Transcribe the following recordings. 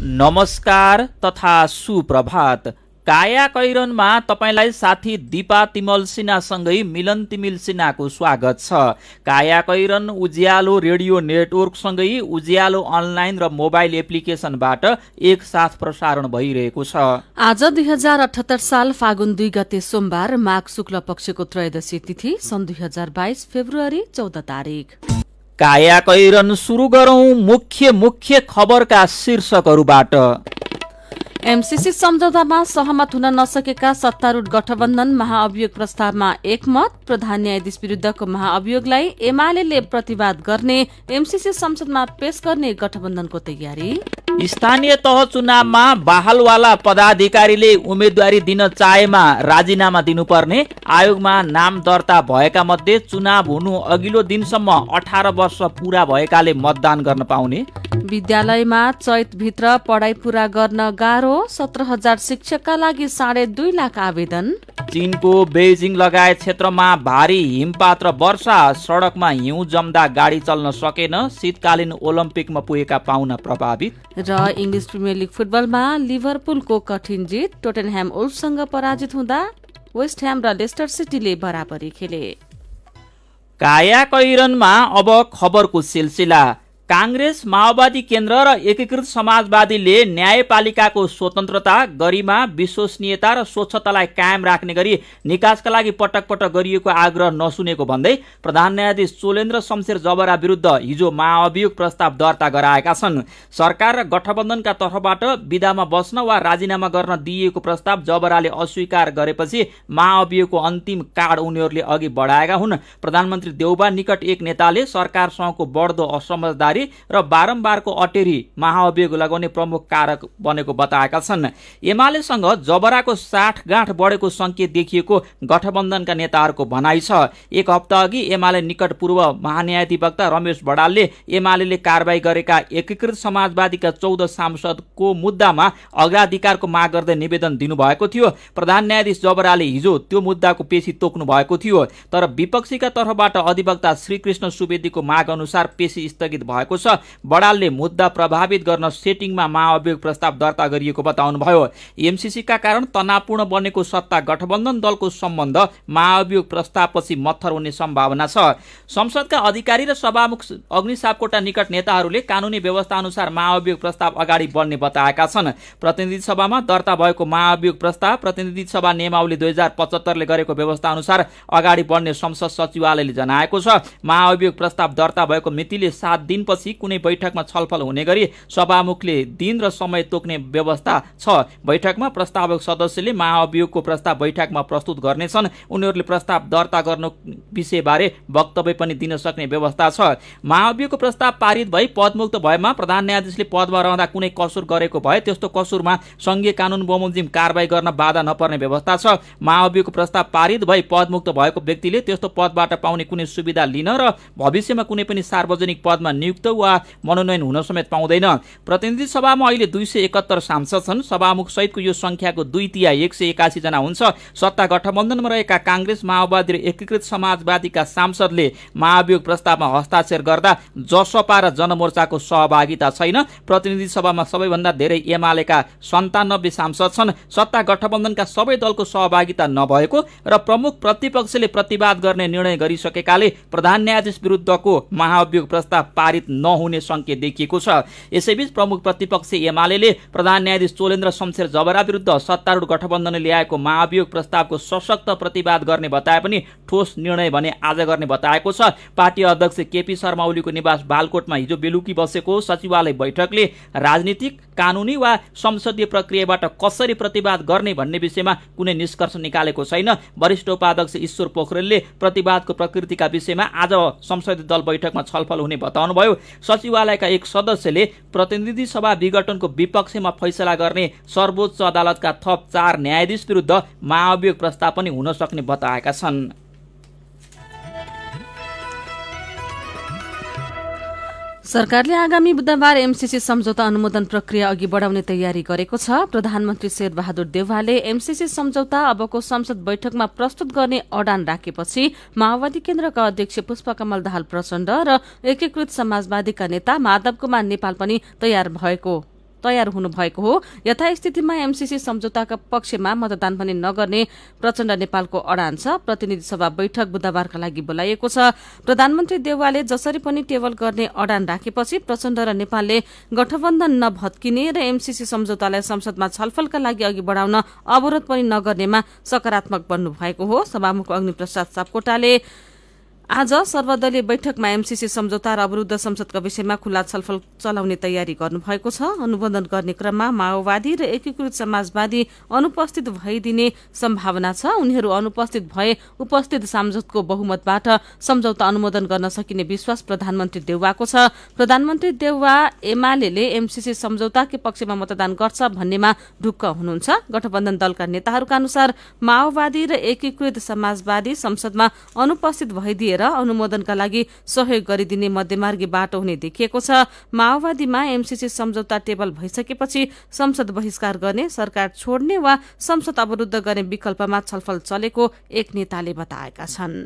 नमस्कार तथा सुप्रभात काया कैरनमा तपाईँलाई साथी दिपा तिमल सिन्हासँगै मिलन तिमिल सिन्हाको स्वागत छ काया कैरन उज्यालो रेडियो नेटवर्कसँगै उज्यालो अनलाइन र मोबाइल एप्लिकेसनबाट एकसाथ प्रसारण भइरहेको छ आज दुई हजार अठहत्तर साल फागुन दुई गते सोमबार माघ शुक्ल पक्षको त्रयोदशी तिथि सन् दुई हजार बाइस फेब्रुअरी चौध तारिक काया कैरन सुरु गरौं मुख्य मुख्य खबरका शीर्षकहरूबाट एमसिसी सम्झौतामा सहमत हुन नसकेका सत्तारूढ़ गठबन्धन महाअभियोग प्रस्तावमा एकमत प्रधान न्यायाधीश विरूद्धको महाअभियोगलाई एमाले प्रतिवाद गर्ने एमसिसी संसदमा पेश गर्ने गठबन्धनको तयारी स्थानीय तह चुनावमा बहालवाला पदाधिकारीले उम्मेद्वारी दिन चाहेमा राजीनामा दिनुपर्ने आयोगमा नाम दर्ता भएका मध्ये चुनाव हुनु अघिल्लो दिनसम्म अठार वर्ष पूरा भएकाले मतदान गर्न पाउने विद्यालयमा चैतभित्र पढाइ पूरा गर्न गाह्रो सत्र हजार शिक्षकका लागि साढे दुई लाख आवेदन चीनको बेजिङ लगायत क्षेत्रमा भारी हिमपात र वर्षा सडकमा हिउँ जम्दा गाडी चल्न सकेन शीतकालीन ओलम्पिकमा पुगेका पाहुना प्रभावित र इङ्ग्लिस प्रिमियर लिग फुटबलमा लिभरपुलको कठिन जित टोटेनह्याम उल्फसँग पराजित हुँदा वेस्ट ह्याम र लेस्टर सिटीले बराबरी खेले काया कैरनमा अब खबरको सिलसिला कांग्रेस माओवादी केन्द्र र एकीकृत समाजवादीले न्यायपालिकाको स्वतन्त्रता गरिमा विश्वसनीयता र स्वच्छतालाई कायम राख्ने गरी निकासका लागि पटक पटक गरिएको आग्रह नसुनेको भन्दै प्रधान न्यायाधीश चोलेन्द्र शमशेर जबरा विरुद्ध हिजो महाअभियोग प्रस्ताव दर्ता गराएका छन् सरकार र गठबन्धनका तर्फबाट विधामा बस्न वा राजीनामा गर्न दिइएको प्रस्ताव जबराले अस्वीकार गरेपछि महाअभियोगको अन्तिम कार्ड उनीहरूले अघि बढाएका हुन् प्रधानमन्त्री देउबा निकट एक नेताले सरकारसँगको बढ्दो असमझदारी र बारम्बारको अटेरी महाअभियोग लगाउने प्रमुख कारक बनेको बताएका छन् एमालेसँग जबराको गाँठ बढेको सङ्केत देखिएको गठबन्धनका नेताहरूको भनाइ छ एक हप्ता अघि एमाले निकट पूर्व महान्यायाधिवक्ता रमेश बडालले एमाले कारवाही गरेका एकीकृत समाजवादीका चौध सांसदको मुद्दामा अग्राधिकारको माग गर्दै निवेदन दिनुभएको थियो प्रधान न्यायाधीश जबराले हिजो त्यो मुद्दाको पेशी तोक्नु भएको थियो तर विपक्षीका तर्फबाट अधिवक्ता श्रीकृष्ण सुवेदीको माग अनुसार पेशी स्थगित भएको भएको छ बडालले मुद्दा प्रभावित गर्न सेटिङमा महाअभियोग प्रस्ताव दर्ता गरिएको बताउनुभयो एमसिसीका कारण तनावपूर्ण बनेको सत्ता गठबन्धन दलको सम्बन्ध महाअभियोग प्रस्तावपछि मत्थर हुने सम्भावना छ संसदका अधिकारी र सभामुख अग्निसापकोटा निकट नेताहरूले कानुनी व्यवस्था अनुसार महाअभियोग प्रस्ताव अगाडि बढ्ने बताएका छन् प्रतिनिधि सभामा दर्ता भएको महाअभियोग प्रस्ताव प्रतिनिधि सभा नियमावली दुई हजार पचहत्तरले गरेको व्यवस्था अनुसार अगाडि बढ्ने संसद सचिवालयले जनाएको छ महाअभियोग प्रस्ताव दर्ता भएको मितिले सात दिन पछि कुनै बैठकमा छलफल हुने गरी सभामुखले दिन र समय तोक्ने व्यवस्था छ बैठकमा प्रस्तावक सदस्यले महाअभियोगको प्रस्ताव बैठकमा प्रस्तुत गर्नेछन् उनीहरूले प्रस्ताव दर्ता गर्नु विषयबारे वक्तव्य पनि दिन सक्ने व्यवस्था छ महाअभियोगको प्रस्ताव पारित भई पदमुक्त भएमा प्रधान न्यायाधीशले पदमा रहँदा कुनै कसुर गरेको भए त्यस्तो कसुरमा सङ्घीय कानुन बमोजिम कारवाही गर्न बाधा नपर्ने व्यवस्था छ महाअभियोगको प्रस्ताव पारित भई पदमुक्त भएको व्यक्तिले त्यस्तो पदबाट पाउने कुनै सुविधा लिन र भविष्यमा कुनै पनि सार्वजनिक पदमा नियुक्त समाविष्ट वा मनोनयन हुन समेत पाउँदैन प्रतिनिधि सभामा अहिले दुई सय एकात्तर सांसद छन् सभामुख सहितको यो संख्याको दुई तिहाई एक सय एकासीजना हुन्छ सत्ता गठबन्धनमा रहेका काङ्ग्रेस माओवादी र एकीकृत समाजवादीका सांसदले महाभियोग प्रस्तावमा हस्ताक्षर गर्दा जसपा र जनमोर्चाको सहभागिता छैन प्रतिनिधि सभामा सबैभन्दा धेरै एमालेका सन्तानब्बे सांसद छन् सत्ता गठबन्धनका सबै दलको सहभागिता नभएको र प्रमुख प्रतिपक्षले प्रतिवाद गर्ने निर्णय गरिसकेकाले प्रधान न्यायाधीश विरुद्धको महाभियोग प्रस्ताव पारित नहुने सङ्केत देखिएको छ यसैबीच प्रमुख प्रतिपक्ष एमाले प्रधान न्यायाधीश चोलेन्द्र शमशेर जबरा विरुद्ध सत्तारूढ गठबन्धनले ल्याएको महाभियोग प्रस्तावको सशक्त प्रतिवाद गर्ने बताए पनि ठोस निर्णय भने आज गर्ने बताएको छ पार्टी अध्यक्ष केपी शर्मा ओलीको निवास बालकोटमा हिजो बेलुकी बसेको सचिवालय बैठकले राजनीतिक कानुनी वा संसदीय प्रक्रियाबाट कसरी प्रतिवाद गर्ने भन्ने विषयमा कुनै निष्कर्ष निकालेको छैन वरिष्ठ उपाध्यक्ष ईश्वर पोखरेलले प्रतिवादको प्रकृतिका विषयमा आज संसदीय दल बैठकमा छलफल हुने बताउनुभयो सचिवालयका एक सदस्यले प्रतिनिधि सभा विघटनको विपक्षमा फैसला गर्ने सर्वोच्च अदालतका थप चार न्यायाधीश विरुद्ध महाअभियोग प्रस्ताव पनि हुन सक्ने बताएका छन् सरकारले आगामी बुधबार एमसीसी सम्झौता अनुमोदन प्रक्रिया अघि बढाउने तयारी गरेको छ प्रधानमन्त्री शेरबहादुर देवालले एमसीसी सम्झौता अबको संसद बैठकमा प्रस्तुत गर्ने अडान राखेपछि माओवादी केन्द्रका अध्यक्ष पुष्पकमल दाहाल प्रचण्ड र एकीकृत समाजवादीका नेता माधव कुमार नेपाल पनि तयार भएको तयार हुनुभएको हो यथास्थितिमा एमसीसी सम्झौताका पक्षमा मतदान पनि नगर्ने प्रचण्ड नेपालको अडान छ प्रतिनिधि सभा बैठक बुधबारका लागि बोलाइएको छ प्रधानमन्त्री देवालले जसरी पनि टेबल गर्ने अडान राखेपछि प्रचण्ड र नेपालले गठबन्धन नभत्किने र एमसीसी सम्झौतालाई संसदमा छलफलका लागि अघि बढ़ाउन अवरोध पनि नगर्नेमा सकारात्मक बन्नु भएको हो सभामुख अग्निप्रसाद सापकोटाले आज सर्वदलीय बैठकमा एमसीसी सम्झौता र अवरूद्ध संसदका विषयमा खुल्ला छलफल चलाउने तयारी गर्नुभएको छ अनुबन्धन गर्ने क्रममा माओवादी र एकीकृत समाजवादी अनुपस्थित भइदिने सम्भावना छ उनीहरू अनुपस्थित भए उपस्थित सांसदको बहुमतबाट सम्झौता अनुमोदन गर्न सकिने विश्वास प्रधानमन्त्री देउवाको छ प्रधानमन्त्री देउवा एमाले एमसीसी सम्झौताकै पक्षमा मतदान गर्छ भन्नेमा ढुक्क हुनुहुन्छ गठबन्धन दलका नेताहरूका अनुसार माओवादी र एकीकृत समाजवादी संसदमा अनुपस्थित भइदिए लिएर अनुमोदनका लागि सहयोग गरिदिने मध्यमार्गी बाटो हुने देखिएको छ माओवादीमा एमसीसी सम्झौता टेबल भइसकेपछि संसद बहिष्कार गर्ने सरकार छोड्ने वा संसद अवरूद्ध गर्ने विकल्पमा छलफल चलेको एक नेताले बताएका छन्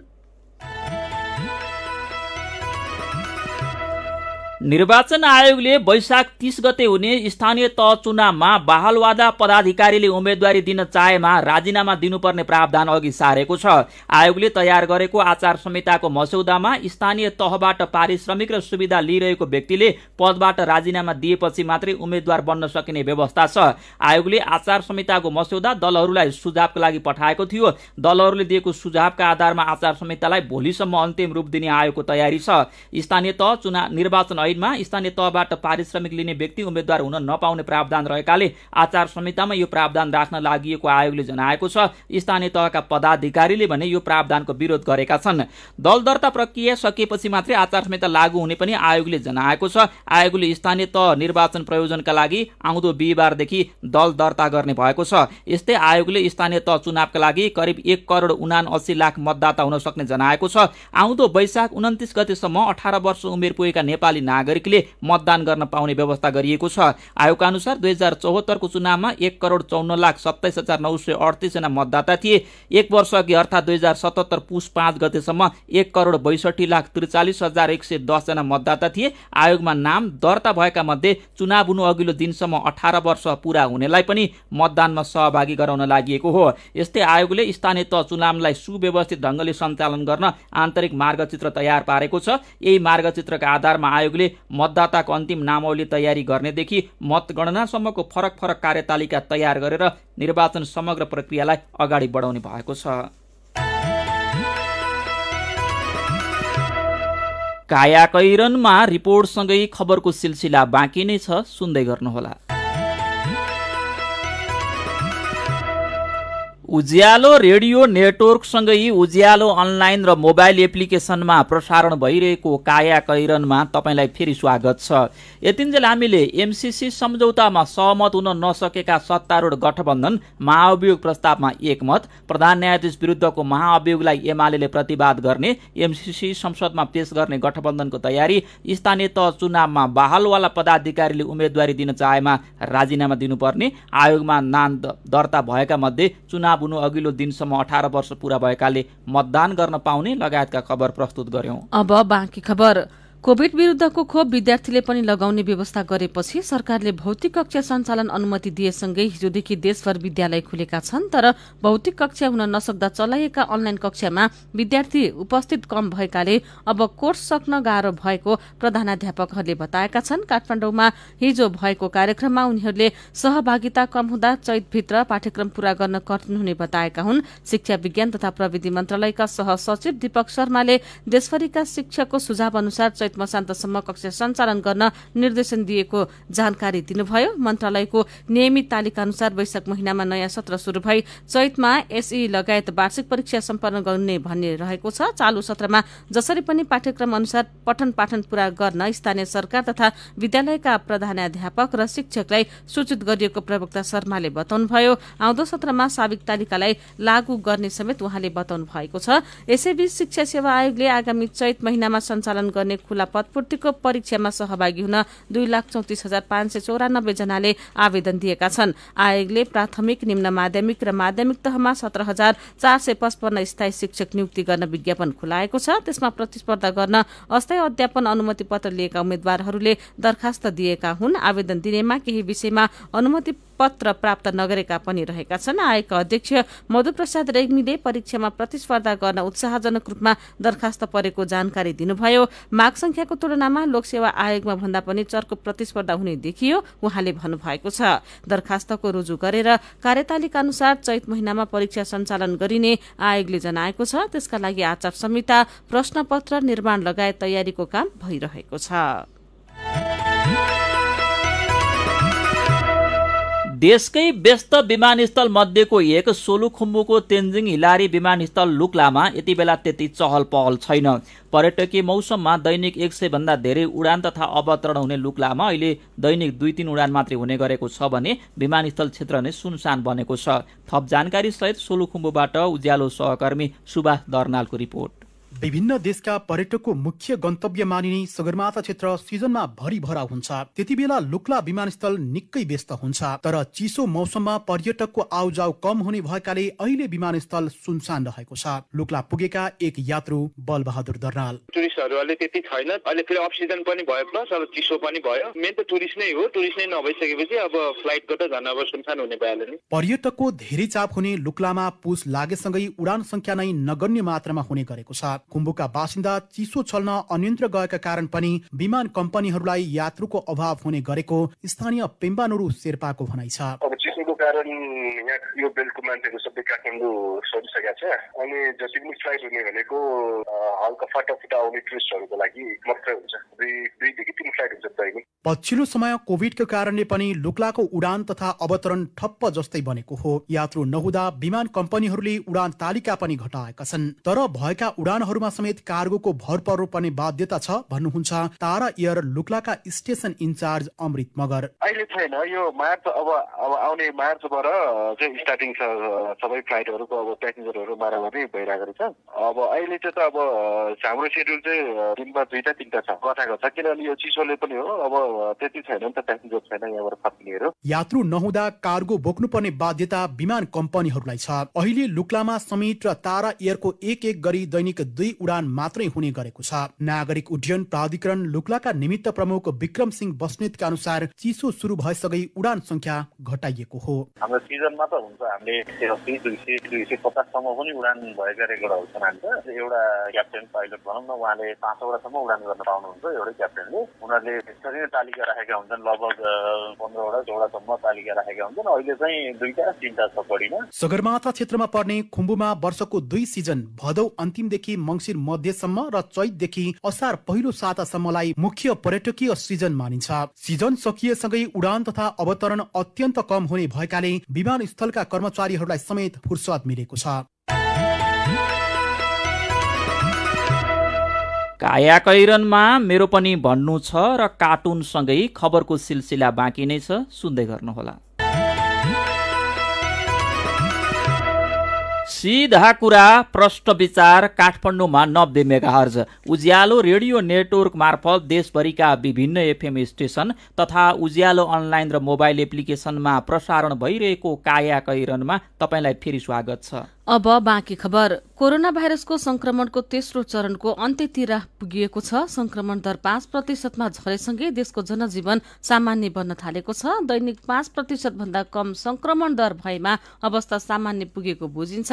निर्वाचन आयोगले वैशाख तीस गते हुने स्थानीय तह चुनावमा बहालवादा पदाधिकारीले उम्मेद्वारी दिन चाहेमा राजीनामा दिनुपर्ने प्रावधान अघि सारेको छ आयोगले तयार गरेको आचार संहिताको मस्यौदामा स्थानीय तहबाट पारिश्रमिक र सुविधा लिइरहेको व्यक्तिले पदबाट राजीनामा दिएपछि मात्रै उम्मेद्वार बन्न सकिने व्यवस्था छ आयोगले आचार संहिताको मस्यौदा दलहरूलाई सुझावको लागि पठाएको थियो दलहरूले दिएको सुझावका आधारमा आचार संहितालाई भोलिसम्म अन्तिम रूप दिने आयोगको तयारी छ स्थानीय तह चुनाव निर्वाचन ऐनमा स्थानीय तहबाट पारिश्रमिक लिने व्यक्ति उम्मेद्वार हुन नपाउने प्रावधान रहेकाले आचार संहितामा यो प्रावधान राख्न लागि आयोगले जनाएको छ स्थानीय तहका पदाधिकारीले भने यो प्रावधानको विरोध गरेका छन् दल दर्ता प्रक्रिया सकिएपछि मात्रै आचार संहिता लागू हुने पनि आयोगले जनाएको छ आयोगले स्थानीय तह निर्वाचन प्रयोजनका लागि आउँदो बिहिबारदेखि दल दर्ता गर्ने भएको छ यस्तै आयोगले स्थानीय तह चुनावका लागि करिब एक करोड उना अस्सी लाख मतदाता हुन सक्ने जनाएको छ आउँदो वैशाख उन्तिस गतिसम्म अठार वर्ष उमेर पुगेका नेपाली नागरिक नागरिकले मतदान गर्न पाउने व्यवस्था गरिएको छ आयोगका अनुसार दुई हजार चौहत्तरको चुनावमा एक करोड चौन्न लाख सत्ताइस हजार नौ सय अडतिसजना मतदाता थिए एक वर्ष अघि अर्थात् दुई हजार सतहत्तर पुस पाँच गतेसम्म एक करोड बैसठी लाख त्रिचालिस हजार एक सय दसजना मतदाता थिए आयोगमा नाम दर्ता भएका मध्ये चुनाव हुनु अघिल्लो दिनसम्म अठार वर्ष पुरा हुनेलाई पनि मतदानमा सहभागी गराउन लागि हो यस्तै आयोगले स्थानीय तह चुनावलाई सुव्यवस्थित ढङ्गले सञ्चालन गर्न आन्तरिक मार्गचित्र तयार पारेको छ यही मार्गचित्रका आधारमा आयोगले मतदाताको अन्तिम नामावली तयारी गर्नेदेखि मतगणनासम्मको फरक फरक कार्यतालिका तयार गरेर निर्वाचन समग्र प्रक्रियालाई अगाडि बढाउने भएको छ कायाकैरनमा रिपोर्टसँगै खबरको सिलसिला बाँकी नै छ सुन्दै गर्नुहोला उज्यालो रेडियो नेटवर्कसँगै उज्यालो अनलाइन र मोबाइल एप्लिकेसनमा प्रसारण भइरहेको काया कैरनमा तपाईँलाई फेरि स्वागत छ यतिन्जेल हामीले एमसिसी सम्झौतामा सहमत हुन नसकेका सत्तारूढ गठबन्धन महाअभियोग प्रस्तावमा एकमत प्रधान न्यायाधीश विरुद्धको महाअभियोगलाई एमाले प्रतिवाद गर्ने एमसिसी संसदमा पेश गर्ने गठबन्धनको तयारी स्थानीय तह चुनावमा बहालवाला पदाधिकारीले उम्मेदवारी दिन चाहेमा राजीनामा दिनुपर्ने आयोगमा नाम दर्ता भएका मध्ये चुनाव चुनाव हुनु अघिल्लो दिनसम्म अठार वर्ष पुरा भएकाले मतदान गर्न पाउने लगायतका खबर प्रस्तुत गर्यौं अब बाँकी खबर कोविड विरूद्धको खोप विद्यार्थीले पनि लगाउने व्यवस्था गरेपछि सरकारले भौतिक कक्षा सञ्चालन अनुमति दिएसँगै हिजोदेखि देशभर विद्यालय खुलेका छन् तर भौतिक कक्षा हुन नसक्दा चलाइएका अनलाइन कक्षामा विद्यार्थी उपस्थित कम भएकाले अब कोर्स सक्न गाह्रो भएको प्रधानाध्यापकहरूले बताएका छन् काठमाडौँमा हिजो भएको कार्यक्रममा उनीहरूले सहभागिता कम हुँदा चैतभित्र पाठ्यक्रम पूरा गर्न कठिन हुने बताएका हुन् शिक्षा विज्ञान तथा प्रविधि मन्त्रालयका सहसचिव दीपक शर्माले देशभरिका शिक्षकको सुझाव अनुसार चैत मसान्तसम्म कक्षा सञ्चालन गर्न निर्देशन दिएको जानकारी दिनुभयो मन्त्रालयको नियमित तालिका अनुसार वैशाख महिनामा नयाँ सत्र शुरू भई चैतमा एसई लगायत वार्षिक परीक्षा सम्पन्न गर्ने भन्ने रहेको छ चालु सत्रमा जसरी पनि पाठ्यक्रम अनुसार पठन पाठन पूरा गर्न स्थानीय सरकार तथा विद्यालयका प्रधानाध्यापक र शिक्षकलाई सूचित गरिएको प्रवक्ता शर्माले बताउनुभयो आउँदो सत्रमा साविक तालिकालाई लागू गर्ने समेत उहाँले बताउनु भएको छ यसैबीच शिक्षा सेवा आयोगले आगामी चैत महिनामा सञ्चालन गर्ने खुला खुल्ला पदपूर्तिको परीक्षामा सहभागी हुन दुई लाख चौतिस हजार पाँच सय चौरानब्बे जनाले आवेदन दिएका छन् आयोगले प्राथमिक निम्न माध्यमिक र माध्यमिक तहमा सत्र हजार चार सय पचपन्न स्थायी शिक्षक नियुक्ति गर्न विज्ञापन खुलाएको छ त्यसमा प्रतिस्पर्धा गर्न अस्थायी अध्यापन अनुमति पत्र लिएका उम्मेद्वारहरूले दरखास्त दिएका हुन् आवेदन दिनेमा केही विषयमा अनुमति पत्र प्राप्त नगरेका पनि रहेका छन् आयोगका अध्यक्ष मधुप्रसाद रेग्मीले परीक्षामा प्रतिस्पर्धा गर्न उत्साहजनक रूपमा दरखास्त परेको जानकारी दिनुभयो माग संख्याको तुलनामा लोकसेवा आयोगमा भन्दा पनि चर्को प्रतिस्पर्धा हुने देखियो उहाँले भन्नुभएको छ दरखास्तको रुजु गरेर कार्यतालिका अनुसार चैत महिनामा परीक्षा सञ्चालन गरिने आयोगले जनाएको छ त्यसका लागि आचार संहिता प्रश्नपत्र निर्माण लगायत तयारीको काम भइरहेको छ देशकै व्यस्त विमानस्थल मध्येको एक सोलुखुम्बुको तेन्जिङ हिलारी विमानस्थल लुक्लामा यति बेला त्यति चहल पहल छैन पर्यटकीय मौसममा दैनिक एक सयभन्दा धेरै उडान तथा अवतरण हुने लुक्लामा अहिले दैनिक दुई तिन उडान मात्रै हुने गरेको छ भने विमानस्थल क्षेत्र नै सुनसान बनेको छ थप जानकारी सहित सोलुखुम्बुबाट उज्यालो सहकर्मी सुभाष दर्नालको रिपोर्ट विभिन्न देशका पर्यटकको मुख्य गन्तव्य मानिने सगरमाथा क्षेत्र सिजनमा भरिभरा हुन्छ त्यति बेला लुक्ला विमानस्थल निकै व्यस्त हुन्छ तर चिसो मौसममा पर्यटकको आउजाउ कम हुने भएकाले अहिले विमानस्थल सुनसान रहेको छ लुक्ला पुगेका एक यात्रु बलबहादुर दर्नाल टुरिस्टहरू अहिले त्यति छैन अहिले फेरि अफ सिजन पनि भयो प्लस अब चिसो पनि भयो मेन त टुरिस्ट नै हो टुरिस्ट नै नभइसकेपछि अब फ्लाइटको त झन् अब सुनसान हुने भइहाल्यो नि पर्यटकको धेरै चाप हुने लुक्लामा पुस लागेसँगै उडान संख्या नै नगण्य मात्रामा हुने गरेको छ कुम्बुका बासिन्दा चिसो छल्न अन्यन्त्र गएका कारण पनि विमान कम्पनीहरूलाई यात्रुको अभाव हुने गरेको स्थानीय पेम्बानुरु शेर्पाको भनाइ छ त्यसैको कारण यहाँ यो बेल्टको मान्छेहरू सबै काठमाडौँ सरिसकेका छ अनि जति पनि फ्लाइट हुने भनेको हल्का फाटाफुटा आउने टुरिस्टहरूको लागि मात्रै हुन्छ दुई दुईदेखि तिन फ्लाइट हुन्छ दैनिक पछिल्लो समय कोभिडको कारणले पनि लुक्लाको उडान तथा अवतरण ठप्प जस्तै बनेको हो यात्रु नहुँदा विमान कम्पनीहरूले उडान तालिका पनि घटाएका छन् तर भएका उडानहरूमा समेत कार्गोको भर पर्नु पर्ने बाध्यता छ भन्नुहुन्छ तारा एयर लुक्लाका स्टेसन इन्चार्ज अमृत मगर अहिले छैन यो मार्च अब अब आउने चाहिँ मार्चबाट चाहिँ स्टार्टिङ छ सबै फ्लाइटहरूको अब प्यासेन्जरहरू मारामारी भइरहेको रहेछ अब अहिले चाहिँ त अब हाम्रो सेड्युल चाहिँ दिनमा दुईवटा तिनवटा छ कथाको छ किनभने यो चिसोले पनि हो अब त्यति छैन नि त प्यासेन्जर छैन यहाँबाट फर्किनेहरू यात्रु नहुँदा कार्गो बोक्नुपर्ने बाध्यता विमान कम्पनीहरूलाई छ अहिले लुक्लामा समेत र तारा एयरको एक एक गरी दैनिक दुई उडान मात्रै हुने गरेको छ नागरिक उड्डयन प्राधिकरण लुक्लाका निमित्त प्रमुख विक्रम सिंह बस्नेतका अनुसार चिसो सुरु भएसँगै उडान संख्या घटाइएको गरेको हो हाम्रो सिजनमा त हुन्छ हामीले अस्सी दुई सय दुई सय पचाससम्म पनि उडान भएका रेकर्डहरू छन् एउटा क्याप्टेन पाइलट भनौँ न उहाँले पाँचवटासम्म उडान गर्न पाउनुहुन्छ एउटै क्याप्टेनले उनीहरूले त्यसरी नै तालिका राखेका हुन्छन् लगभग पन्ध्रवटा सोह्रसम्म तालिका राखेका हुन्छन् अहिले चाहिँ दुईटा तिनवटा छ बढीमा सगरमाथा क्षेत्रमा पर्ने खुम्बुमा वर्षको दुई सिजन भदौ अन्तिमदेखि मङ्सिर मध्यसम्म र चैतदेखि असार पहिलो सातासम्मलाई मुख्य पर्यटकीय सिजन मानिन्छ सिजन सकिएसँगै उडान तथा अवतरण अत्यन्त कम हुने हुने भएकाले विमानस्थलका कर्मचारीहरूलाई समेत फुर्सद मिलेको छ काया कैरनमा मेरो पनि भन्नु छ र कार्टुनसँगै खबरको सिलसिला बाँकी नै छ सुन्दै गर्नुहोला सिधा कुरा प्रश्न विचार काठमाडौँमा नब्बे मेगाहर्ज उज्यालो रेडियो नेटवर्क मार्फत देशभरिका विभिन्न एफएम स्टेसन तथा उज्यालो अनलाइन र मोबाइल एप्लिकेसनमा प्रसारण भइरहेको काया कैरनमा तपाईँलाई फेरि स्वागत छ अब बाँकी खबर कोरोना भाइरसको संक्रमणको तेस्रो चरणको अन्त्यतिर पुगिएको छ संक्रमण दर पाँच प्रतिशतमा झरेसँगै देशको जनजीवन सामान्य बन्न थालेको छ दैनिक पाँच प्रतिशत भन्दा कम संक्रमण दर भएमा अवस्था सामान्य पुगेको बुझिन्छ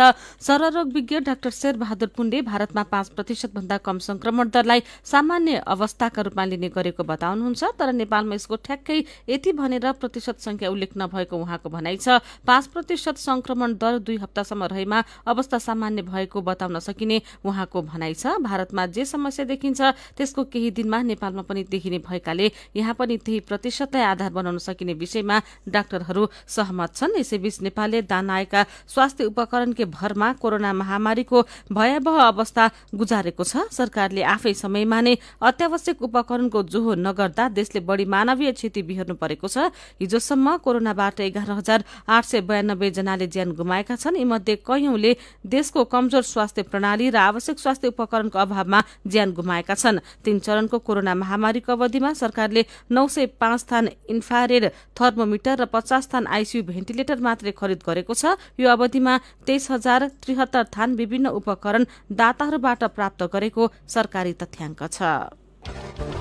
सररोग विज्ञ डाक्टर शेरबहादुर पुण्डे भारतमा पाँच प्रतिशत भन्दा कम संक्रमण दरलाई सामान्य अवस्थाका रूपमा लिने गरेको बताउनुहुन्छ तर नेपालमा यसको ठ्याक्कै यति भनेर प्रतिशत संख्या उल्लेख नभएको उहाँको भनाइ छ पाँच प्रतिशत संक्रमण दर दुई हप्तासम्म रहेमा अवस्था सामान्य भएको बताउन सकिने उहाँको भनाइ छ भारतमा जे समस्या देखिन्छ त्यसको केही दिनमा नेपालमा पनि देखिने भएकाले यहाँ पनि त्यही प्रतिशतलाई आधार बनाउन सकिने विषयमा डाक्टरहरू सहमत छन् यसैबीच नेपालले दान आएका स्वास्थ्य उपकरणकै भरमा कोरोना महामारीको भयावह अवस्था गुजारेको छ सरकारले आफै समयमा नै अत्यावश्यक उपकरणको जोहो नगर्दा देशले बढ़ी मानवीय क्षति बिहोर्नु परेको छ हिजोसम्म कोरोनाबाट एघार हजार आठ सय बयानब्बे जनाले ज्यान गुमाएका छन् यीमध्ये कैयौं कैयौंले देशको कमजोर स्वास्थ्य प्रणाली र आवश्यक स्वास्थ्य उपकरणको अभावमा ज्यान गुमाएका छन् तीन चरणको कोरोना महामारीको अवधिमा सरकारले नौ सय पाँच स्थान इन्फ्रारेड थर्मोमिटर र पचास स्थान आइसियू भेन्टिलेटर मात्रै खरिद गरेको छ यो अवधिमा तेइस हजार त्रिहत्तर थान विभिन्न उपकरण दाताहरूबाट प्राप्त गरेको सरकारी तथ्याङ्क छ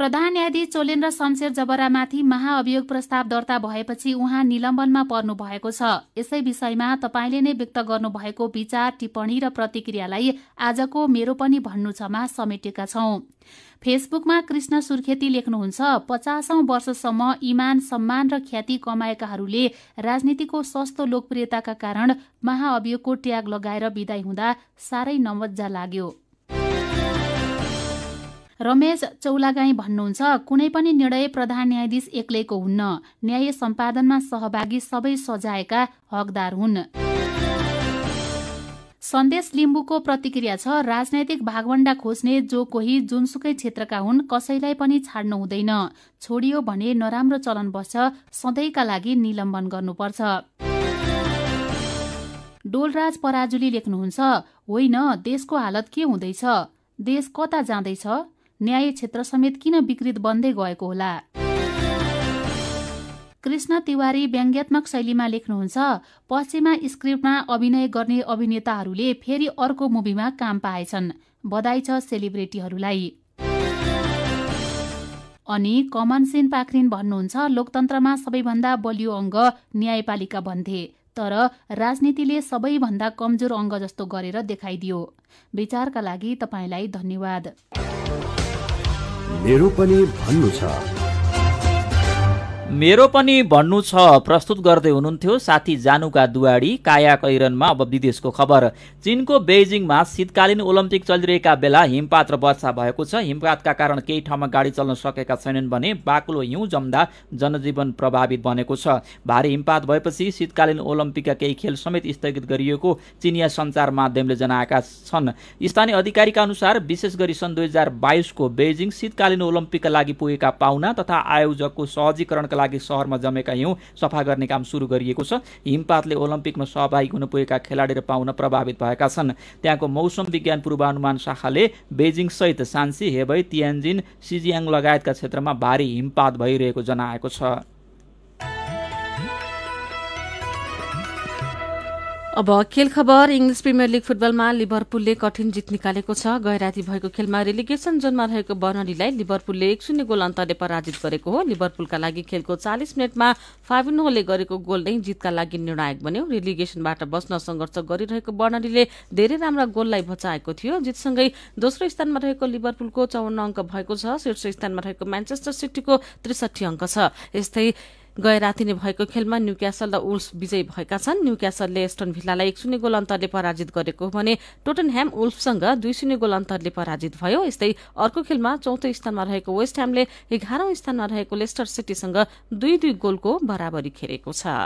प्रधान न्यायाधीश चोलेन्द्र शमशेर जबरामाथि महाअभियोग प्रस्ताव दर्ता भएपछि उहाँ निलम्बनमा पर्नु भएको छ यसै विषयमा तपाईँले नै व्यक्त गर्नुभएको विचार टिप्पणी र प्रतिक्रियालाई आजको मेरो पनि भन्नु छमा समेटेका छौं फेसबुकमा कृष्ण सुर्खेती लेख्नुहुन्छ पचासौं वर्षसम्म इमान सम्मान र ख्याति कमाएकाहरूले राजनीतिको सस्तो लोकप्रियताका कारण महाअभियोगको ट्याग लगाएर विदाई हुँदा साह्रै नमज्जा लाग्यो रमेश चौलागाई भन्नुहुन्छ कुनै पनि निर्णय प्रधान न्यायाधीश एक्लैको हुन्न न्याय सम्पादनमा सहभागी सबै सजायका हकदार हुन् सन्देश लिम्बुको प्रतिक्रिया छ राजनैतिक भागवण्डा खोज्ने जो कोही जुनसुकै क्षेत्रका हुन् कसैलाई पनि छाड्नु हुँदैन छोडियो भने नराम्रो चलन बस्छ सधैँका लागि निलम्बन गर्नुपर्छ डोलराज पराजुली लेख्नुहुन्छ होइन देशको हालत के हुँदैछ देश कता जाँदैछ न्याय क्षेत्र समेत किन विकृत बन्दै गएको होला कृष्ण तिवारी व्यङ्ग्यात्मक शैलीमा लेख्नुहुन्छ पश्चिमा स्क्रिप्टमा अभिनय गर्ने अभिनेताहरूले फेरि अर्को मुभीमा काम पाएछन् बधाई छ सेलिब्रेटीहरूलाई अनि सेन पाखरिन भन्नुहुन्छ लोकतन्त्रमा सबैभन्दा बलियो अङ्ग न्यायपालिका भन्थे तर राजनीतिले सबैभन्दा कमजोर अङ्ग जस्तो गरेर देखाइदियो विचारका लागि तपाईँलाई धन्यवाद मेरो पनि भन्नु छ मेरो पनि भन्नु छ प्रस्तुत गर्दै हुनुहुन्थ्यो साथी जानुका दुवाडी काया कैरनमा अब विदेशको खबर चिनको बेजिङमा शीतकालीन ओलम्पिक चलिरहेका बेला हिमपात र वर्षा भएको छ हिमपातका कारण केही ठाउँमा गाडी चल्न सकेका छैनन् भने बाक्लो हिउँ जम्दा जनजीवन प्रभावित बनेको छ भारी हिमपात भएपछि शीतकालीन ओलम्पिकका केही खेल समेत स्थगित गरिएको चिनिया सञ्चार माध्यमले जनाएका छन् स्थानीय अधिकारीका अनुसार विशेष गरी सन् दुई हजार बाइसको बेजिङ शीतकालीन ओलम्पिकका लागि पुगेका पाहुना तथा आयोजकको सहजीकरणका लागि सहरमा जमेका हिउँ सफा गर्ने काम सुरु गरिएको छ हिमपातले ओलम्पिकमा सहभागी हुन पुगेका खेलाडी र प्रभावित भएका छन् त्यहाँको मौसम विज्ञान पूर्वानुमान शाखाले बेजिङसहित सान्सी हेबई तियान्जिन सिजियाङ लगायतका क्षेत्रमा भारी हिमपात भइरहेको जनाएको छ अब खेल खबर इङ्ग्लिस प्रिमियर लिग फुटबलमा लिभरपुलले कठिन जित निकालेको छ गैराती भएको खेलमा रेलिगेसन जोनमा रहेको बर्नलीलाई लिभरपुलले एक शून्य गोल अन्तरले पराजित गरेको हो लिभरपुलका लागि खेलको चालिस मिनटमा फाभिनोले गरेको गोल नै जितका लागि निर्णायक बन्यो रेलिगेसनबाट बस्न संघर्ष गरिरहेको बर्नलीले धेरै राम्रा गोललाई बचाएको थियो जितसँगै दोस्रो स्थानमा रहेको लिभरपुलको चौवन्न अङ्क भएको छ शीर्ष स्थानमा रहेको म्यान्चेस्टर सिटीको त्रिसठी अङ्क छ यस्तै गए राति नै भएको खेलमा न्यू क्यासल र वुल्स विजयी भएका छन् न्यू क्यासलले एस्टन भिल्लालाई एक शून्य गोल अन्तरले पराजित गरेको भने टोटनह्याम उल्फसँग दुई शून्य गोल अन्तरले पराजित भयो यस्तै अर्को खेलमा चौथो स्थानमा रहेको वेस्ट ह्यामले एघारौं स्थानमा रहेको लेस्टर सिटीसँग दुई दुई गोलको बराबरी खेलेको छ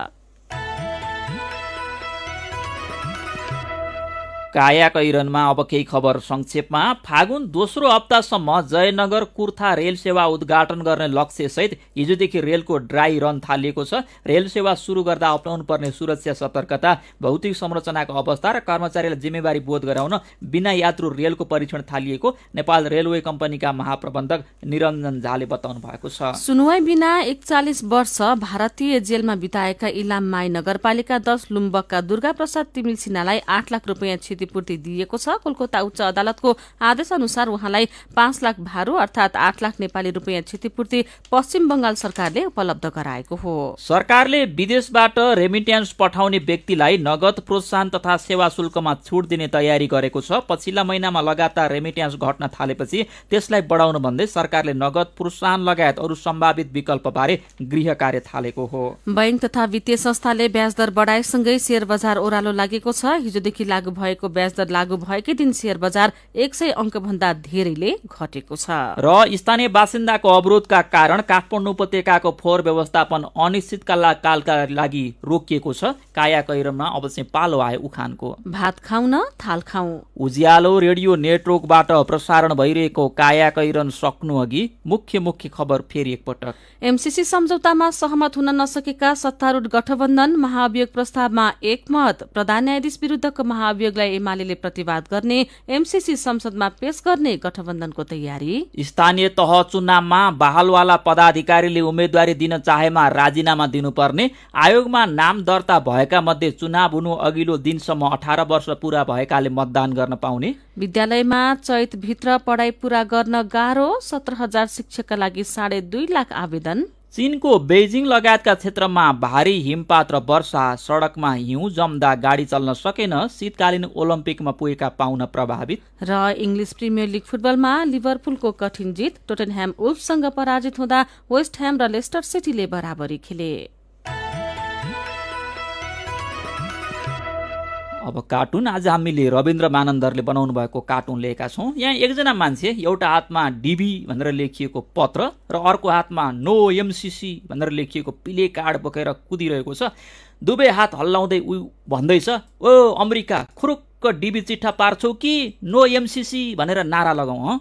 कायाको इरनमा अब केही खबर संक्षेपमा फागुन दोस्रो हप्तासम्म जयनगर कुर्था रेल सेवा उद्घाटन गर्ने लक्ष्यसहित हिजोदेखि रेलको ड्राई रन थालिएको छ रेल सेवा सुरु गर्दा अप्नाउनु पर्ने सुरक्षा सतर्कता भौतिक संरचनाको अवस्था र कर्मचारीलाई जिम्मेवारी बोध गराउन बिना यात्रु रेलको परीक्षण थालिएको नेपाल रेलवे कम्पनीका महाप्रबन्धक निरञ्जन झाले बताउनु भएको छ सुनवाई बिना एकचालिस वर्ष भारतीय जेलमा बिताएका इलाम माई नगरपालिका दस लुम्बकका दुर्गा प्रसाद तिमिल सिन्हालाई आठ लाख रुपियाँ क्षतिपूर्ति दिएको छ कोलकाता उच्च अदालतको आदेश अनुसार उहाँलाई पाँच लाख भारू अर्थात आठ लाख नेपाली रूपियाँ क्षतिपूर्ति पश्चिम बंगाल सरकारले उपलब्ध गराएको हो सरकारले विदेशबाट रेमिट्यान्स पठाउने व्यक्तिलाई नगद प्रोत्साहन तथा सेवा शुल्कमा छुट दिने तयारी गरेको छ पछिल्ला महिनामा लगातार रेमिट्यान्स घट्न थालेपछि त्यसलाई बढाउनु भन्दै सरकारले नगद प्रोत्साहन लगायत अरू सम्भावित विकल्पबारे गृह कार्य थालेको हो बैंक तथा वित्तीय संस्थाले ब्याज दर बढाएसँगै शेयर बजार ओह्रालो लागेको छ हिजोदेखि लागू भएको ब्याजदर लागू भएकै दिन शेयर बजार एक सय अङ्कभन्दा धेरैले घटेको छ र स्थानीय बासिन्दाको अवरोधका कारण काठमाडौँ उपत्यकाको फोहोर व्यवस्थापन अनिश्चितका कालका लागि रोकिएको छ काया कैरममा अब चाहिँ पालो आयो उखानको भात खाउन थाल खाउ उज्यालो रेडियो नेटवर्कबाट प्रसारण भइरहेको काया कैरन सक्नु अघि मुख्य मुख्य खबर फेरि एकपटक एमसिसी सम्झौतामा सहमत हुन नसकेका सत्तारूढ गठबन्धन महाअभियोग प्रस्तावमा एकमत प्रधान न्यायाधीश विरुद्धको महाअभियोगलाई एमाले प्रतिवाद गर्ने एमसीसी संसदमा पेश गर्ने गठबन्धनको तयारी स्थानीय तह चुनावमा बहालवाला पदाधिकारीले उम्मेद्वारी दिन चाहेमा राजीनामा दिनुपर्ने आयोगमा नाम दर्ता भएका मध्ये चुनाव हुनु अघिल्लो दिनसम्म अठार वर्ष पूरा भएकाले मतदान गर्न पाउने विद्यालयमा चैतभित्र पढाइ पूरा गर्न गाह्रो सत्र हजार शिक्षकका लागि साढे दुई लाख आवेदन चीनको बेजिङ लगायतका क्षेत्रमा भारी हिमपात र वर्षा सडकमा हिउँ जम्दा गाडी चल्न सकेन शीतकालीन ओलम्पिकमा पुगेका पाउन प्रभावित र इङ्ग्लिस प्रिमियर लिग फुटबलमा लिभरपुलको कठिन जित टोटनह्याम वुल्फसँग पराजित हुँदा वेस्ट ह्याम र लेस्टर सिटीले बराबरी खेले अब कार्टुन आज हामीले रविन्द्र मानन्दरले बनाउनु भएको कार्टुन लिएका छौँ यहाँ एकजना मान्छे एउटा हातमा डिबी भनेर लेखिएको पत्र र अर्को हातमा नो एमसिसी भनेर लेखिएको पिले कार्ड बोकेर कुदिरहेको छ दुवै हात हल्लाउँदै उ भन्दैछ ओ अमेरिका खुरुक्क डिबी चिठा पार्छौ कि नो एमसिसी भनेर नारा लगाउँ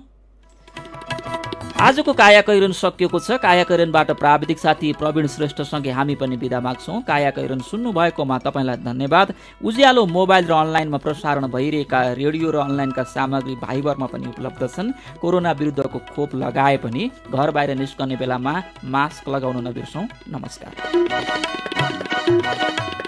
आजको कायाकैरन सकिएको छ कायाकैरनबाट प्राविधिक साथी प्रवीण श्रेष्ठसँगै हामी पनि विदा माग्छौँ कायाकैरन सुन्नुभएकोमा तपाईँलाई धन्यवाद उज्यालो मोबाइल र अनलाइनमा प्रसारण भइरहेका रेडियो र अनलाइनका सामग्री भाइबरमा पनि उपलब्ध छन् कोरोना विरुद्धको खोप लगाए पनि घर बाहिर निस्कने बेलामा मास्क लगाउन नबिर्सौँ नमस्कार